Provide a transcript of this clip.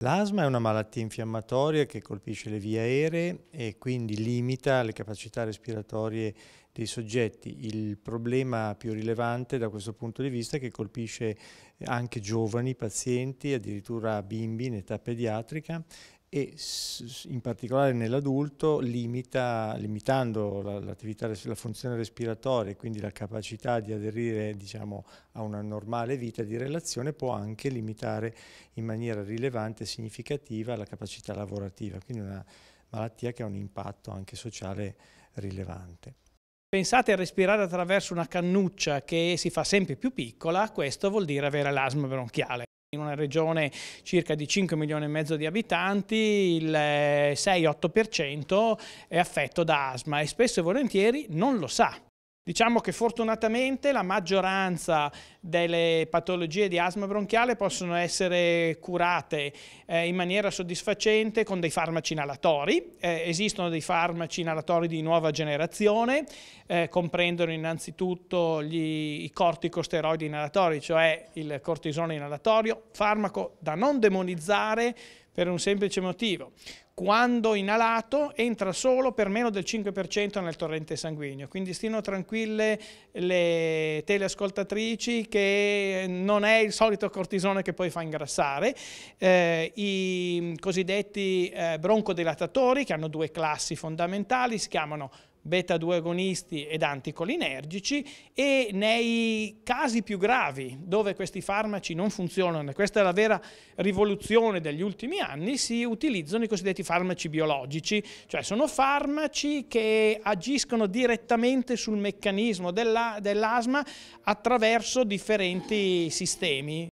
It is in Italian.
L'asma è una malattia infiammatoria che colpisce le vie aeree e quindi limita le capacità respiratorie dei soggetti. Il problema più rilevante da questo punto di vista è che colpisce eh, anche giovani pazienti, addirittura bimbi in età pediatrica e in particolare nell'adulto limita, limitando l'attività, la funzione respiratoria e quindi la capacità di aderire diciamo, a una normale vita di relazione può anche limitare in maniera rilevante e significativa la capacità lavorativa, quindi una malattia che ha un impatto anche sociale rilevante. Pensate a respirare attraverso una cannuccia che si fa sempre più piccola, questo vuol dire avere l'asma bronchiale. In una regione circa di 5 milioni e mezzo di abitanti, il 6-8% eh, è affetto da asma e spesso e volentieri non lo sa. Diciamo che fortunatamente la maggioranza delle patologie di asma bronchiale possono essere curate eh, in maniera soddisfacente con dei farmaci inalatori. Eh, esistono dei farmaci inalatori di nuova generazione, eh, comprendono innanzitutto gli, i corticosteroidi inalatori, cioè il cortisone inalatorio, farmaco da non demonizzare per un semplice motivo. Quando inalato entra solo per meno del 5% nel torrente sanguigno, quindi stiano tranquille le teleascoltatrici che non è il solito cortisone che poi fa ingrassare, eh, i cosiddetti eh, broncodilatatori che hanno due classi fondamentali, si chiamano beta 2 agonisti ed anticolinergici e nei casi più gravi dove questi farmaci non funzionano, e questa è la vera rivoluzione degli ultimi anni, si utilizzano i cosiddetti farmaci biologici, cioè sono farmaci che agiscono direttamente sul meccanismo dell'asma dell attraverso differenti sistemi.